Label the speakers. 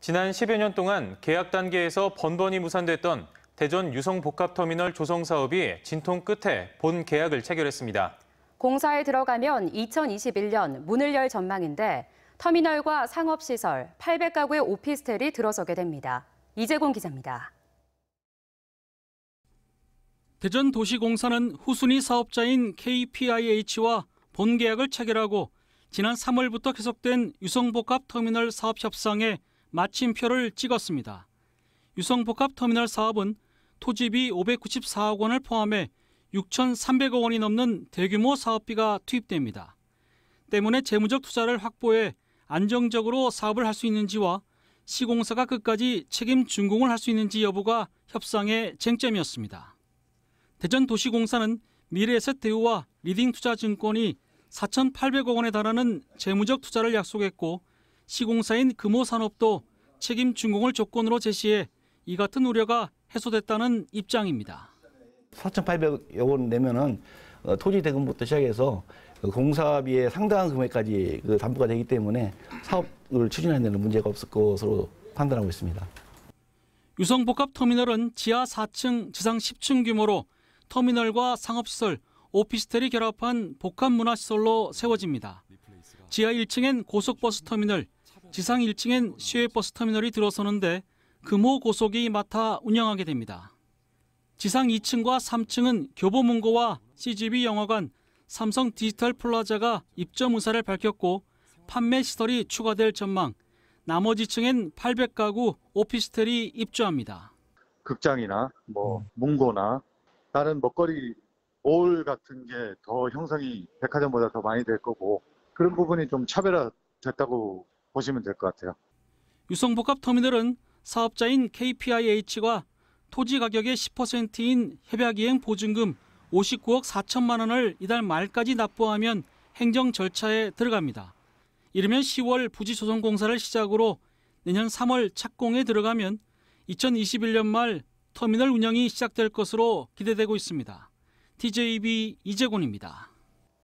Speaker 1: 지난 10여 년 동안 계약 단계에서 번번이 무산됐던 대전 유성복합터미널 조성 사업이 진통 끝에 본 계약을 체결했습니다. 공사에 들어가면 2021년 문을 열 전망인데 터미널과 상업시설, 800가구의 오피스텔이 들어서게 됩니다. 이재곤 기자입니다. 대전 도시공사는 후순위 사업자인 KPIH와 본 계약을 체결하고 지난 3월부터 계속된 유성복합 터미널 사업 협상에 마침표를 찍었습니다. 유성복합터미널 사업은 토지비 594억 원을 포함해 6,300억 원이 넘는 대규모 사업비가 투입됩니다. 때문에 재무적 투자를 확보해 안정적으로 사업을 할 수 있는지와 시공사가 끝까지 책임 준공을 할 수 있는지 여부가 협상의 쟁점이었습니다. 대전도시공사는 미래에셋 대우와 리딩투자증권이 4,800억 원에 달하는 재무적 투자를 약속했고 시공사인 금호산업도 책임 준공을 조건으로 제시해 이 같은 우려가 해소됐다는 입장입니다. 4,800여 원 내면은 어, 토지 대금부터 시작해서 그 공사비의 상당한 금액까지 그 담보가 되기 때문에 사업을 추진하는 데는 문제가 없을 것으로 판단하고 있습니다. 유성복합터미널은 지하 4층, 지상 10층 규모로 터미널과 상업시설, 오피스텔이 결합한 복합문화시설로 세워집니다. 지하 1층엔 고속버스터미널, 지상 1층엔 시외버스 터미널이 들어서는데 금호 고속이 맡아 운영하게 됩니다. 지상 2층과 3층은 교보문고와 CGV 영화관, 삼성 디지털 플라자가 입점 의사를 밝혔고 판매 시설이 추가될 전망, 나머지 층엔 800가구 오피스텔이 입주합니다. 극장이나 뭐 음. 문고나 다른 먹거리 오울 같은 게 더 형성이 백화점보다 더 많이 될 거고 그런 부분이 좀 차별화됐다고 보시면 될 것 같아요. 유성복합터미널은 사업자인 KPIH가 토지 가격의 10%인 협약이행 보증금 59억 4천만 원을 이달 말까지 납부하면 행정 절차에 들어갑니다. 이르면 10월 부지조성공사를 시작으로 내년 3월 착공에 들어가면 2021년 말 터미널 운영이 시작될 것으로 기대되고 있습니다. TJB 이재곤입니다.